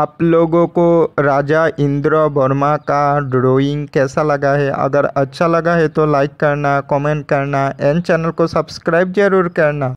आप लोगों को राजा इंद्र वर्मा का ड्राइंग कैसा लगा है अगर अच्छा लगा है तो लाइक करना कमेंट करना एंड चैनल को सब्सक्राइब जरूर करना